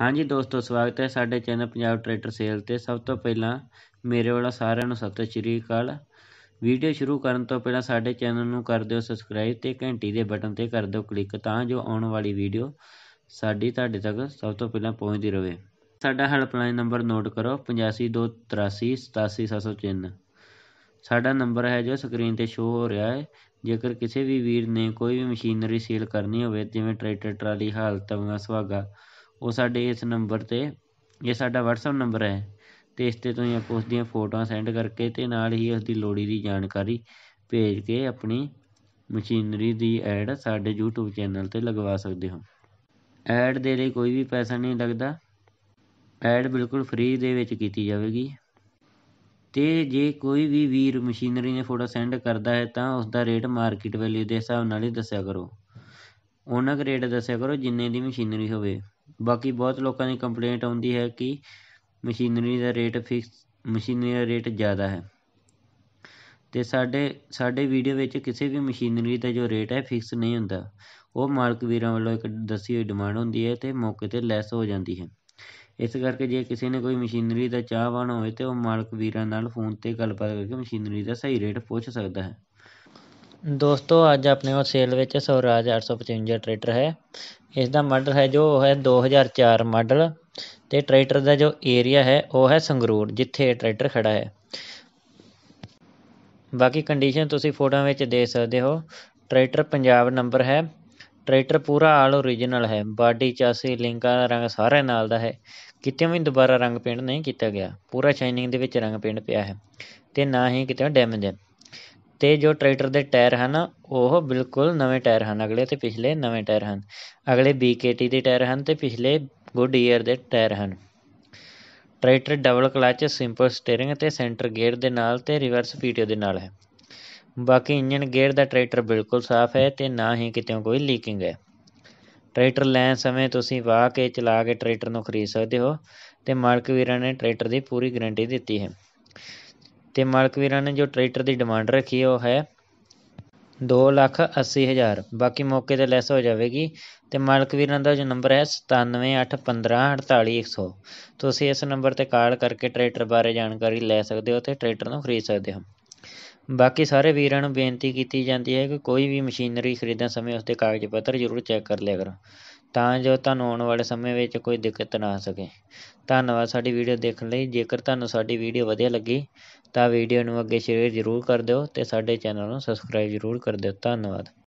ਹਾਂਜੀ ਦੋਸਤੋ ਸਵਾਗਤ ਹੈ ਸਾਡੇ ਚੈਨਲ ਪੰਜਾਬ ਟਰੈਕਟਰ ਸੇਲ ਤੇ ਸਭ ਤੋਂ ਪਹਿਲਾਂ ਮੇਰੇ ਵੱਲੋਂ ਸਾਰਿਆਂ ਨੂੰ ਸਤਿ ਸ਼੍ਰੀ ਅਕਾਲ ਵੀਡੀਓ ਸ਼ੁਰੂ ਕਰਨ ਤੋਂ ਪਹਿਲਾਂ ਸਾਡੇ ਚੈਨਲ ਨੂੰ ਕਰ ਦਿਓ ਸਬਸਕ੍ਰਾਈਬ ਤੇ ਘੰਟੀ ਦੇ ਬਟਨ ਤੇ ਕਰ ਦਿਓ ਕਲਿੱਕ ਤਾਂ ਜੋ ਆਉਣ ਵਾਲੀ ਵੀਡੀਓ ਸਾਡੀ ਤੁਹਾਡੇ ਤੱਕ ਸਭ ਤੋਂ ਪਹਿਲਾਂ ਪਹੁੰਚਦੀ ਰਹੇ ਸਾਡਾ ਹੈਲਪਲਾਈਨ ਨੰਬਰ ਨੋਟ ਕਰੋ 8523387704 ਸਾਡਾ ਨੰਬਰ ਹੈ ਜੋ ਸਕਰੀਨ ਤੇ ਸ਼ੋ ਹੋ ਰਿਹਾ ਹੈ ਜੇਕਰ ਕਿਸੇ ਵੀ ਵੀਰ ਨੇ ਕੋਈ ਵੀ ਮਸ਼ੀਨਰੀ ਸੇਲ ਕਰਨੀ ਹੋਵੇ ਜਿਵੇਂ ਟਰੈਕਟਰ ਟਰਾਲੀ ਹਾਲਤ ਤਵੀਆਂ ਸੁਹਾਗਾ ਉਹ ਸਾਡੇ ਇਸ ਨੰਬਰ 'ਤੇ ਇਹ ਸਾਡਾ ਵਟਸਐਪ ਨੰਬਰ ਹੈ ਤੇ ਇਸ 'ਤੇ ਤੁਸੀਂ ਆਪੋ ਉਸ ਦੀਆਂ ਫੋਟੋਆਂ ਸੈਂਡ ਕਰਕੇ ਤੇ ਨਾਲ ਹੀ ਉਸ ਦੀ ਲੋੜੀ ਦੀ ਜਾਣਕਾਰੀ ਭੇਜ ਕੇ ਆਪਣੀ ਮਸ਼ੀਨਰੀ ਦੀ ਐਡ ਸਾਡੇ YouTube ਚੈਨਲ 'ਤੇ ਲਗਵਾ ਸਕਦੇ ਹੋ ਐਡ ਦੇ ਲਈ ਕੋਈ ਵੀ ਪੈਸਾ ਨਹੀਂ ਲੱਗਦਾ ਐਡ ਬਿਲਕੁਲ ਫ੍ਰੀ ਦੇ ਵਿੱਚ ਕੀਤੀ ਜਾਵੇਗੀ ਤੇ ਜੇ ਕੋਈ ਵੀ ਵੀਰ ਮਸ਼ੀਨਰੀ ਨੇ ਫੋਟੋ ਸੈਂਡ ਕਰਦਾ ਹੈ ਤਾਂ ਉਸ ਦਾ ਰੇਟ ਮਾਰਕੀਟ ਵੈਲਿਊ ਦੇ ਹਿਸਾਬ ਨਾਲ ਹੀ ਦੱਸਿਆ ਕਰੋ ਉਹਨਾਂ ਦਾ ਰੇਟ ਦੱਸਿਆ ਕਰੋ ਜਿੰਨੇ ਦੀ ਮਸ਼ੀਨਰੀ ਹੋਵੇ ਬਾਕੀ ਬਹੁਤ ਲੋਕਾਂ ਦੀ ਕੰਪਲੇਂਟ ਆਉਂਦੀ ਹੈ ਕਿ ਮਸ਼ੀਨਰੀ ਦਾ ਰੇਟ ਫਿਕਸ ਮਸ਼ੀਨਰੀ ਦਾ ਰੇਟ ਜ਼ਿਆਦਾ ਹੈ ਅਤੇ ਸਾਡੇ ਸਾਡੇ ਵੀਡੀਓ ਵਿੱਚ ਕਿਸੇ ਵੀ ਮਸ਼ੀਨਰੀ ਦਾ ਜੋ ਰੇਟ ਹੈ ਫਿਕਸ ਨਹੀਂ ਹੁੰਦਾ ਉਹ ਮਾਲਕ ਵੀਰਾਂ ਵੱਲੋਂ ਇੱਕ ਦੱਸੀ ਹੋਈ ਡਿਮਾਂਡ ਹੁੰਦੀ ਹੈ ਅਤੇ ਮੌਕੇ 'ਤੇ ਲੈਸ ਹੋ ਜਾਂਦੀ ਹੈ ਇਸ ਕਰਕੇ ਜੇ ਕਿਸੇ ਨੇ ਕੋਈ ਮਸ਼ੀਨਰੀ ਦਾ ਚਾਹਵਾਨ ਹੋਵੇ ਤਾਂ ਉਹ ਮਾਲਕ ਵੀਰਾਂ ਨਾਲ ਫੋਨ 'ਤੇ ਗੱਲਬਾਤ ਕਰਕੇ ਮਸ਼ੀਨਰੀ ਦਾ ਸਹੀ ਰੇਟ ਪੁੱਛ ਸਕਦਾ ਹੈ ਦੋਸਤੋ ਅੱਜ ਆਪਣੇ ਕੋਲ ਸੇਲ ਵਿੱਚ ਸਵਰਾਜ 855 ਟਰੈਕਟਰ ਹੈ ਇਸ ਦਾ ਮਾਡਲ ਹੈ ਜੋ ਹੈ 2004 ਮਾਡਲ ਤੇ ਟਰੈਕਟਰ ਦਾ ਜੋ ਏਰੀਆ ਹੈ ਉਹ ਹੈ ਸੰਗਰੂਰ ਜਿੱਥੇ ਇਹ ਟਰੈਕਟਰ ਖੜਾ ਹੈ ਬਾਕੀ ਕੰਡੀਸ਼ਨ ਤੁਸੀਂ ਫੋਟੋਆਂ ਵਿੱਚ ਦੇਖ ਸਕਦੇ ਹੋ ਟਰੈਕਟਰ ਪੰਜਾਬ ਨੰਬਰ ਹੈ ਟਰੈਕਟਰ ਪੂਰਾ ਆਲ origignal ਹੈ ਬਾਡੀ ਚਾਸੀ ਲਿੰਕਾਂ ਦਾ ਰੰਗ ਸਾਰੇ ਨਾਲ ਦਾ ਹੈ ਕਿਤੇ ਵੀ ਦੁਬਾਰਾ ਰੰਗ ਪੇਂਟ ਨਹੀਂ ਕੀਤਾ ਗਿਆ ਪੂਰਾ ਸ਼ਾਈਨਿੰਗ ਦੇ ਵਿੱਚ ਰੰਗ ਪੇਂਟ ਪਿਆ ਹੈ ਤੇ ਨਾ ਹੀ ਕਿਤੇ ਡੈਮੇਜ ਹੈ ਤੇ ਜੋ ਟਰੈਕਟਰ ਦੇ ਟਾਇਰ ਹਨ ਉਹ ਬਿਲਕੁਲ ਨਵੇਂ ਟਾਇਰ ਹਨ ਅਗਲੇ ਤੇ ਪਿਛਲੇ ਨਵੇਂ ਟਾਇਰ ਹਨ ਅਗਲੇ ਬੀਕੇਟੀ ਦੇ ਟਾਇਰ ਹਨ ਤੇ ਪਿਛਲੇ ਈਅਰ ਦੇ ਟਾਇਰ ਹਨ tractor double clutch simple steering ਤੇ ਸੈਂਟਰ ਗੇਅਰ ਦੇ ਨਾਲ ਤੇ ਰਿਵਰਸ ਪੀਟੀਓ ਦੇ ਨਾਲ ਹੈ ਬਾਕੀ ਇੰਜਨ ਗੇਅਰ ਦਾ ਟਰੈਕਟਰ ਬਿਲਕੁਲ ਸਾਫ਼ ਹੈ ਤੇ ਨਾ ਹੀ ਕਿਤੇ ਕੋਈ ਲੀਕਿੰਗ ਹੈ ਟਰੈਕਟਰ ਲੈਣ ਸਮੇਂ ਤੁਸੀਂ ਵਾਹ ਕੇ ਚਲਾ ਕੇ ਟਰੈਕਟਰ ਨੂੰ ਖਰੀਦ ਸਕਦੇ ਹੋ ਤੇ ਮਾਲਕ ਵੀਰਾਂ ਨੇ ਟਰੈਕਟਰ ਦੀ ਪੂਰੀ ਗਾਰੰਟੀ ਦਿੱਤੀ ਹੈ ਤੇ ਮਾਲਕ ਵੀਰਾਂ ਨੇ ਜੋ ਟਰੈਕਟਰ ਦੀ ਡਿਮਾਂਡ ਰੱਖੀ ਉਹ ਹੈ 2 ਲੱਖ 80 ਹਜ਼ਾਰ ਬਾਕੀ ਮੌਕੇ ਤੇ ਲੈਸ ਹੋ ਜਾਵੇਗੀ ਤੇ ਮਾਲਕ ਵੀਰਾਂ ਦਾ ਜੋ ਨੰਬਰ ਹੈ 9781548100 ਤੁਸੀਂ ਇਸ ਨੰਬਰ ਤੇ ਕਾਲ ਕਰਕੇ ਟਰੈਕਟਰ ਬਾਰੇ ਜਾਣਕਾਰੀ ਲੈ ਸਕਦੇ ਹੋ ਤੇ ਟਰੈਕਟਰ ਨੂੰ ਖਰੀਦ ਸਕਦੇ ਹੋ ਬਾਕੀ ਸਾਰੇ ਵੀਰਾਂ ਨੂੰ ਬੇਨਤੀ ਕੀਤੀ ਜਾਂਦੀ ਹੈ ਕਿ ਕੋਈ ਵੀ ਮਸ਼ੀਨਰੀ ਖਰੀਦਣ ਸਮੇਂ ਉਸ ਦੇ ਕਾਗਜ਼ ਪੱਤਰ ਜ਼ਰੂਰ ਚੈੱਕ ਕਰ ਲਿਆ ਕਰੋ ਤਾਂ ਜੋ ਤੁਹਾਨੂੰ ਆਉਣ ਵਾਲੇ ਸਮੇਂ ਵਿੱਚ ਕੋਈ ਦਿੱਕਤ ਨਾ ਆ ਸਕੇ ਧੰਨਵਾਦ ਸਾਡੀ ਵੀਡੀਓ ਦੇਖਣ ਲਈ ਜੇਕਰ ਤੁਹਾਨੂੰ ਸਾਡੀ ਵੀਡੀਓ ਵਧੀਆ ਲੱਗੀ ਤਾਂ ਵੀਡੀਓ ਨੂੰ ਅੱਗੇ ਸ਼ੇਅਰ ਜ਼ਰੂਰ ਕਰ ਦਿਓ ਅਤੇ ਸਾਡੇ ਚੈਨਲ ਨੂੰ ਸਬਸਕ੍ਰਾਈਬ ਜ਼ਰੂਰ ਕਰ ਦਿਓ ਧੰਨਵਾਦ